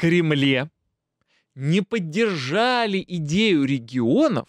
Кремле не поддержали идею регионов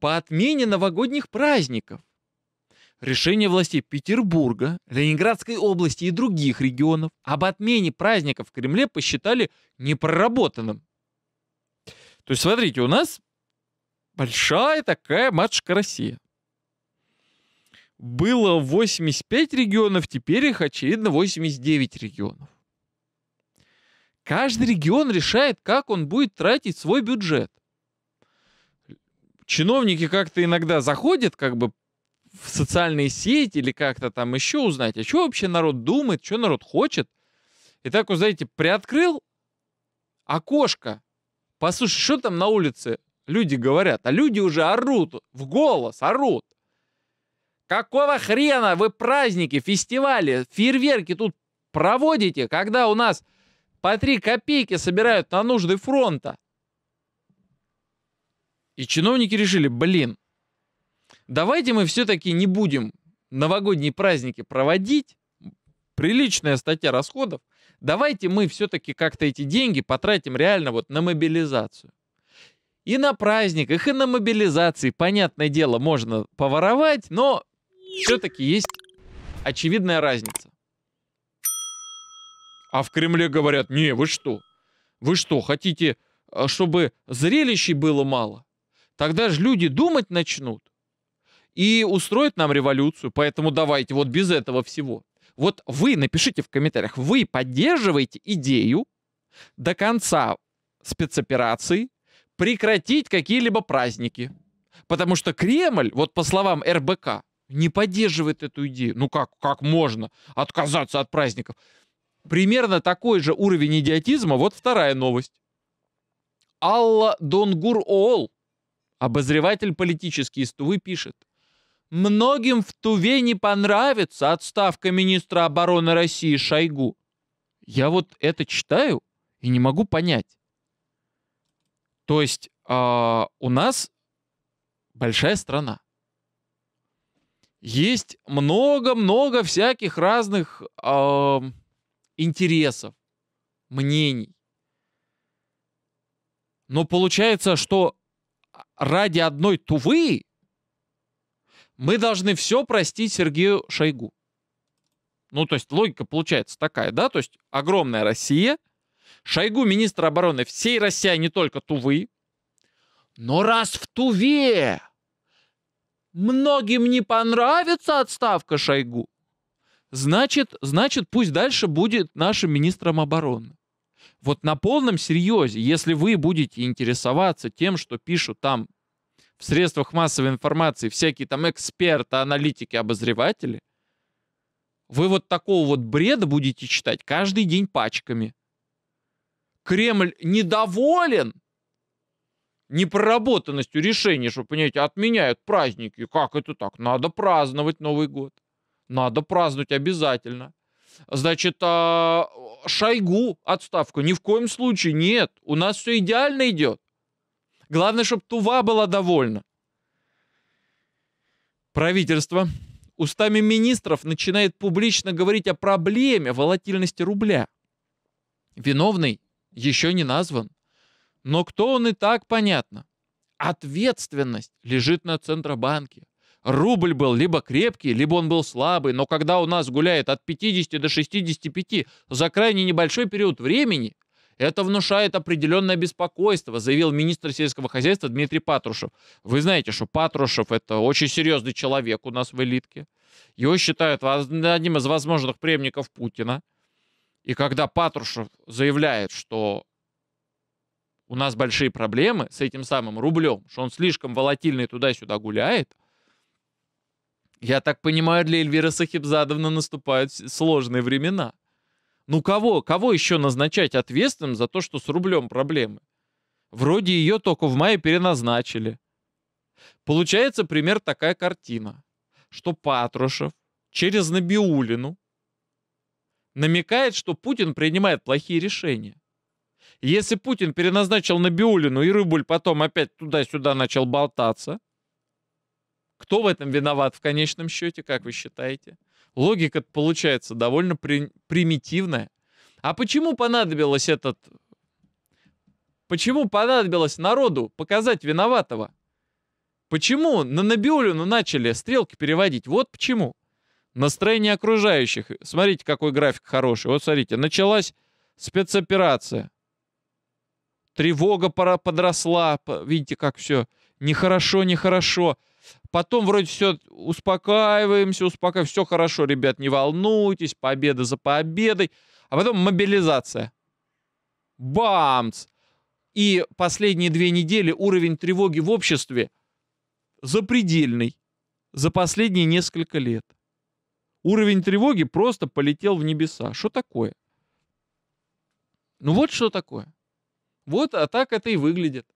по отмене новогодних праздников. Решение властей Петербурга, Ленинградской области и других регионов об отмене праздников в Кремле посчитали непроработанным. То есть, смотрите, у нас большая такая матушка Россия. Было 85 регионов, теперь их, очевидно, 89 регионов. Каждый регион решает, как он будет тратить свой бюджет. Чиновники как-то иногда заходят как бы в социальные сети или как-то там еще узнать, а что вообще народ думает, что народ хочет. И так, вот, знаете, приоткрыл окошко. Послушай, что там на улице люди говорят? А люди уже орут, в голос орут. Какого хрена вы праздники, фестивали, фейерверки тут проводите, когда у нас по три копейки собирают на нужды фронта. И чиновники решили, блин, давайте мы все-таки не будем новогодние праздники проводить, приличная статья расходов, давайте мы все-таки как-то эти деньги потратим реально вот на мобилизацию. И на праздниках, и на мобилизации, понятное дело, можно поворовать, но все-таки есть очевидная разница. А в Кремле говорят, не, вы что? Вы что, хотите, э, чтобы зрелищей было мало? Тогда же люди думать начнут и устроят нам революцию. Поэтому давайте вот без этого всего. Вот вы напишите в комментариях, вы поддерживаете идею до конца спецоперации прекратить какие-либо праздники. Потому что Кремль, вот по словам РБК, не поддерживает эту идею. Ну как, как можно отказаться от праздников? Примерно такой же уровень идиотизма, вот вторая новость. Алла Донгур Оол, обозреватель политический из Тувы, пишет. Многим в Туве не понравится отставка министра обороны России Шойгу. Я вот это читаю и не могу понять. То есть э, у нас большая страна. Есть много-много всяких разных э, интересов, мнений. Но получается, что ради одной Тувы мы должны все простить Сергею Шойгу. Ну, то есть логика получается такая, да? То есть огромная Россия, Шойгу министр обороны всей России, а не только Тувы. Но раз в Туве многим не понравится отставка Шойгу, Значит, значит, пусть дальше будет нашим министром обороны. Вот на полном серьезе, если вы будете интересоваться тем, что пишут там в средствах массовой информации всякие там эксперты, аналитики, обозреватели, вы вот такого вот бреда будете читать каждый день пачками. Кремль недоволен непроработанностью решений, что, понимаете, отменяют праздники. Как это так? Надо праздновать Новый год. Надо праздновать обязательно. Значит, а, Шойгу отставку. Ни в коем случае нет. У нас все идеально идет. Главное, чтобы Тува была довольна. Правительство устами министров начинает публично говорить о проблеме волатильности рубля. Виновный еще не назван. Но кто он и так понятно. Ответственность лежит на Центробанке. Рубль был либо крепкий, либо он был слабый, но когда у нас гуляет от 50 до 65 за крайне небольшой период времени, это внушает определенное беспокойство, заявил министр сельского хозяйства Дмитрий Патрушев. Вы знаете, что Патрушев это очень серьезный человек у нас в элитке. Его считают одним из возможных преемников Путина. И когда Патрушев заявляет, что у нас большие проблемы с этим самым рублем, что он слишком волатильный туда-сюда гуляет, я так понимаю, для Эльвира Сахибзадовна наступают сложные времена. Ну кого, кого еще назначать ответственным за то, что с рублем проблемы? Вроде ее только в мае переназначили. Получается пример такая картина, что Патрушев через Набиулину намекает, что Путин принимает плохие решения. Если Путин переназначил Набиулину и Рубль потом опять туда-сюда начал болтаться – кто в этом виноват в конечном счете, как вы считаете? Логика получается довольно при, примитивная. А почему понадобилось этот... Почему понадобилось народу показать виноватого? Почему на Набиулину начали стрелки переводить? Вот почему. Настроение окружающих. Смотрите, какой график хороший. Вот смотрите, началась спецоперация. Тревога подросла. Видите, как все нехорошо, нехорошо. Потом вроде все успокаиваемся, успокаиваемся, все хорошо, ребят, не волнуйтесь, победа за победой. А потом мобилизация. Бамц! И последние две недели уровень тревоги в обществе запредельный за последние несколько лет. Уровень тревоги просто полетел в небеса. Что такое? Ну вот что такое. Вот а так это и выглядит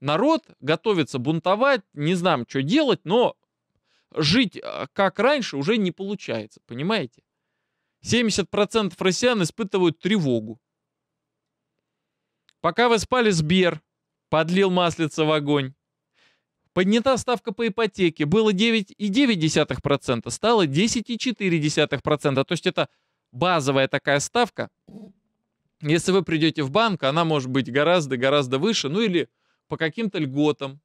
народ готовится бунтовать, не знаем, что делать, но жить э, как раньше уже не получается, понимаете? 70% россиян испытывают тревогу. Пока вы спали, Сбер подлил маслица в огонь. Поднята ставка по ипотеке. Было 9,9%, стало 10,4%. То есть это базовая такая ставка. Если вы придете в банк, она может быть гораздо-гораздо выше, ну или по каким-то льготам.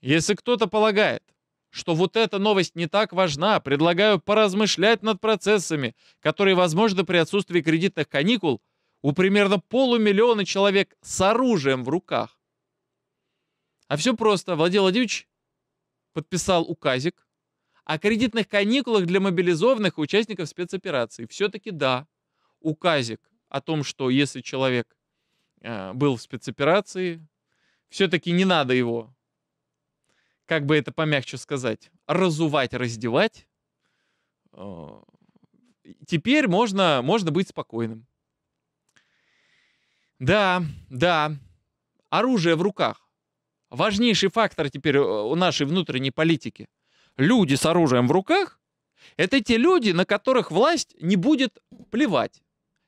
Если кто-то полагает, что вот эта новость не так важна, предлагаю поразмышлять над процессами, которые возможны при отсутствии кредитных каникул у примерно полумиллиона человек с оружием в руках. А все просто. Владимир Владимирович подписал указик о кредитных каникулах для мобилизованных участников спецоперации. Все-таки да, указик о том, что если человек а, был в спецоперации. Все-таки не надо его, как бы это помягче сказать, разувать, раздевать. А, теперь можно, можно быть спокойным. Да, да, оружие в руках. Важнейший фактор теперь э, у нашей внутренней политики. Люди с оружием в руках – это те люди, на которых власть не будет плевать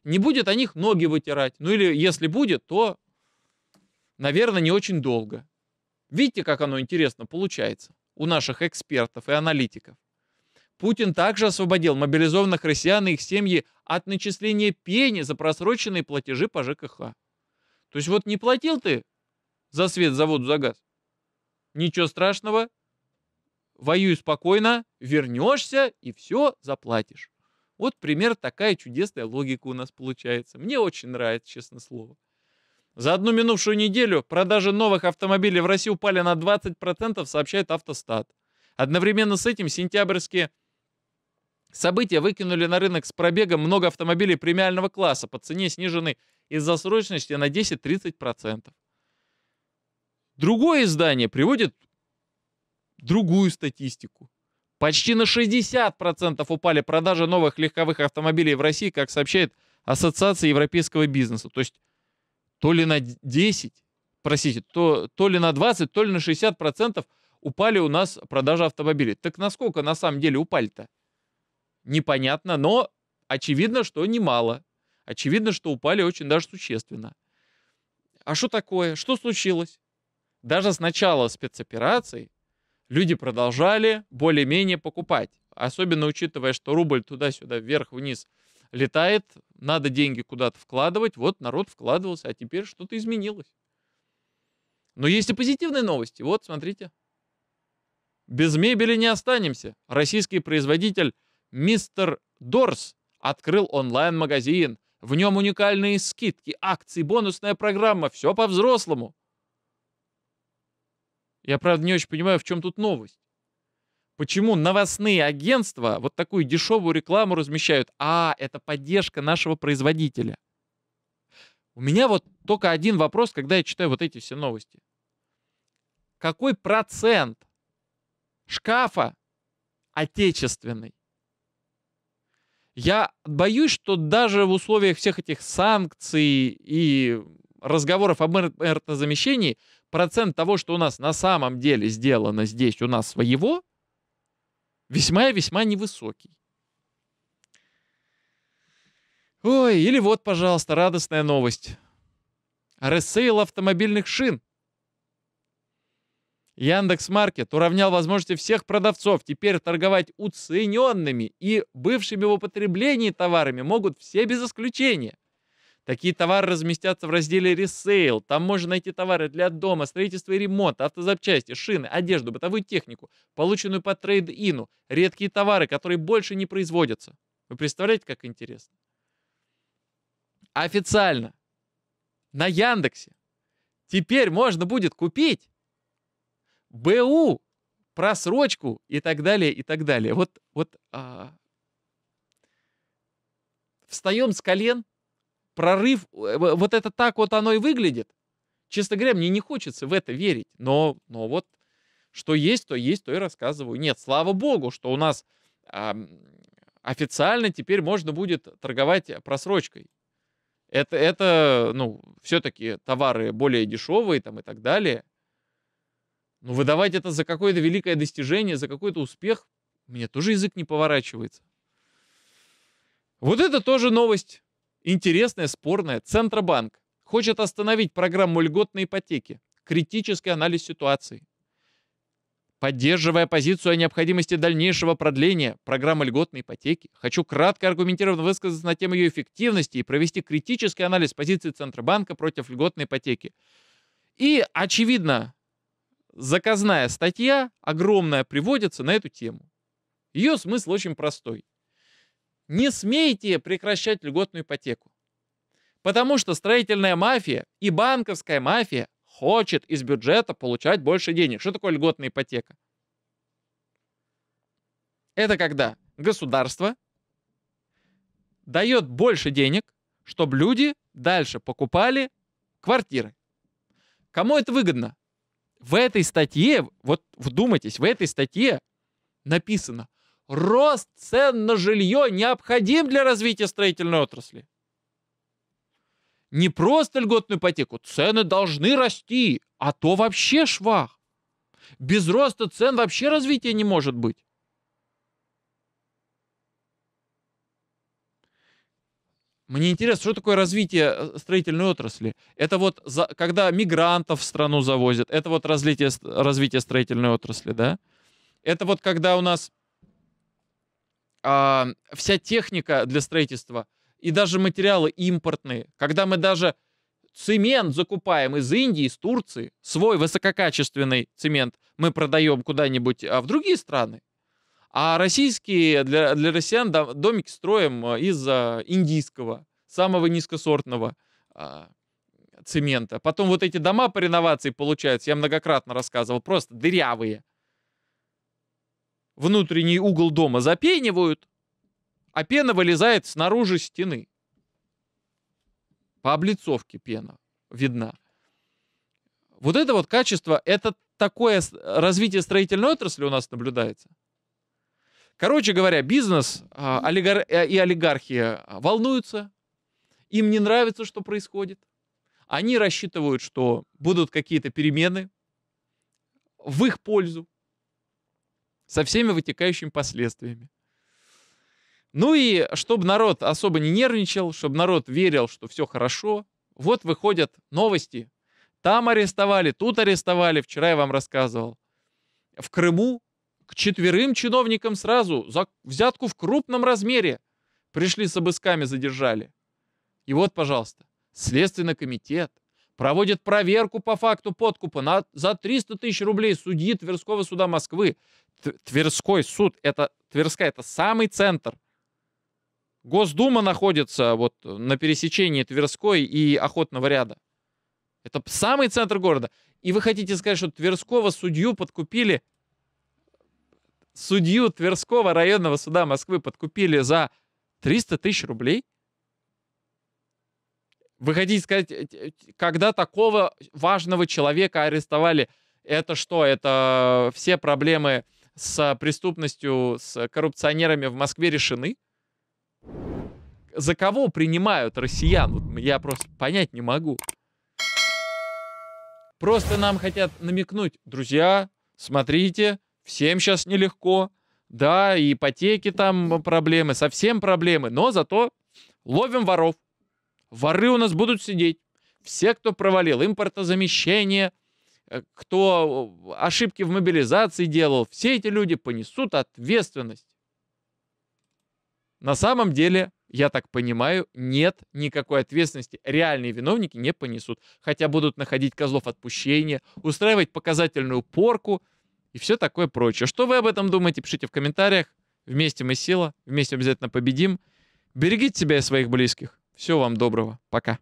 не будет о них ноги вытирать. Ну или если будет, то, наверное, не очень долго. Видите, как оно интересно получается у наших экспертов и аналитиков. Путин также освободил мобилизованных россиян и их семьи от начисления пени за просроченные платежи по ЖКХ. То есть вот не платил ты за свет, за воду, за газ? Ничего страшного, воюй спокойно, вернешься и все заплатишь. Вот пример такая чудесная логика у нас получается. Мне очень нравится, честно слово. За одну минувшую неделю продажи новых автомобилей в России упали на 20%, сообщает Автостат. Одновременно с этим сентябрьские события выкинули на рынок с пробегом много автомобилей премиального класса по цене сниженной из-за срочности на 10-30%. Другое издание приводит другую статистику. Почти на 60% упали продажи новых легковых автомобилей в России, как сообщает Ассоциация европейского бизнеса. То есть то ли на 10, простите, то, то ли на 20, то ли на 60% упали у нас продажи автомобилей. Так насколько на самом деле упали-то? Непонятно, но очевидно, что немало. Очевидно, что упали очень даже существенно. А что такое? Что случилось? Даже с начала спецоперации люди продолжали более-менее покупать. Особенно учитывая, что рубль туда-сюда, вверх-вниз летает, надо деньги куда-то вкладывать, вот народ вкладывался, а теперь что-то изменилось. Но есть и позитивные новости. Вот, смотрите. Без мебели не останемся. Российский производитель Мистер Дорс открыл онлайн-магазин. В нем уникальные скидки, акции, бонусная программа. Все по-взрослому. Я, правда, не очень понимаю, в чем тут новость. Почему новостные агентства вот такую дешевую рекламу размещают? А, это поддержка нашего производителя. У меня вот только один вопрос, когда я читаю вот эти все новости. Какой процент шкафа отечественный? Я боюсь, что даже в условиях всех этих санкций и разговоров об мертвозамещении – процент того, что у нас на самом деле сделано здесь у нас своего, весьма и весьма невысокий. Ой, или вот, пожалуйста, радостная новость. Ресейл автомобильных шин. Яндекс.Маркет уравнял возможности всех продавцов теперь торговать уцененными и бывшими в употреблении товарами могут все без исключения. Такие товары разместятся в разделе «Ресейл». Там можно найти товары для дома, строительства и ремонта, автозапчасти, шины, одежду, бытовую технику, полученную по трейд-ину, редкие товары, которые больше не производятся. Вы представляете, как интересно? Официально на Яндексе теперь можно будет купить БУ, просрочку и так далее, и так далее. Вот, вот а... встаем с колен – прорыв, э, вот это так вот оно и выглядит. Честно говоря, мне не хочется в это верить, но, но вот что есть, то есть, то и рассказываю. Нет, слава богу, что у нас э, официально теперь можно будет торговать э, просрочкой. Это, это ну, все-таки товары более дешевые там и так далее. Но ну, выдавать это за какое-то великое достижение, за какой-то успех, мне тоже язык не поворачивается. Вот это тоже новость. Интересная спорная. Центробанк хочет остановить программу льготной ипотеки. Критический анализ ситуации. Поддерживая позицию о необходимости дальнейшего продления программы льготной ипотеки, хочу кратко аргументированно высказаться на тему ее эффективности и провести критический анализ позиции Центробанка против льготной ипотеки. И, очевидно, заказная статья, огромная, приводится на эту тему. Ее смысл очень простой не смейте прекращать льготную ипотеку. Потому что строительная мафия и банковская мафия хочет из бюджета получать больше денег. Что такое льготная ипотека? Это когда государство дает больше денег, чтобы люди дальше покупали квартиры. Кому это выгодно? В этой статье, вот вдумайтесь, в этой статье написано, рост цен на жилье необходим для развития строительной отрасли. Не просто льготную ипотеку, цены должны расти, а то вообще швах. Без роста цен вообще развития не может быть. Мне интересно, что такое развитие э, строительной отрасли? Это вот за, когда мигрантов в страну завозят, это вот развитие развитие строительной отрасли, да? Это вот когда у нас а, вся техника для строительства и даже материалы импортные, когда мы даже цемент закупаем из Индии, из Турции, свой высококачественный цемент мы продаем куда-нибудь а, в другие страны, а российские для, для россиян домики строим а, из индийского, самого низкосортного цемента. Потом вот эти дома по реновации получаются, я многократно рассказывал, просто дырявые внутренний угол дома запенивают, а пена вылезает снаружи стены. По облицовке пена видна. Вот это вот качество, это такое развитие строительной отрасли у нас наблюдается. Короче говоря, бизнес а, олигар... Э, и олигархия э, волнуются, им не нравится, что происходит. Они рассчитывают, что будут какие-то перемены в их пользу со всеми вытекающими последствиями. Ну и чтобы народ особо не нервничал, чтобы народ верил, что все хорошо, вот выходят новости. Там арестовали, тут арестовали, вчера я вам рассказывал. В Крыму к четверым чиновникам сразу за взятку в крупном размере пришли с обысками, задержали. И вот, пожалуйста, Следственный комитет, проводит проверку по факту подкупа на, за 300 тысяч рублей судьи Тверского суда Москвы. Тверской суд, это Тверская, это самый центр. Госдума находится вот на пересечении Тверской и Охотного ряда. Это самый центр города. И вы хотите сказать, что Тверского судью подкупили, судью Тверского районного суда Москвы подкупили за 300 тысяч рублей? Вы хотите сказать, «Э, когда такого важного человека арестовали, это что? Это все проблемы с преступностью, с коррупционерами в Москве решены? За кого принимают россиян? я просто понять не могу. Просто нам хотят намекнуть, друзья, смотрите, всем сейчас нелегко, да, ипотеки там проблемы, совсем проблемы, но зато ловим воров. Воры у нас будут сидеть. Все, кто провалил импортозамещение, э, кто э, ошибки в мобилизации делал, все эти люди понесут ответственность. На самом деле, я так понимаю, нет никакой ответственности. Реальные виновники не понесут. Хотя будут находить козлов отпущения, устраивать показательную порку и все такое прочее. Что вы об этом думаете, пишите в комментариях. Вместе мы сила, вместе обязательно победим. Берегите себя и своих близких. Всего вам доброго. Пока.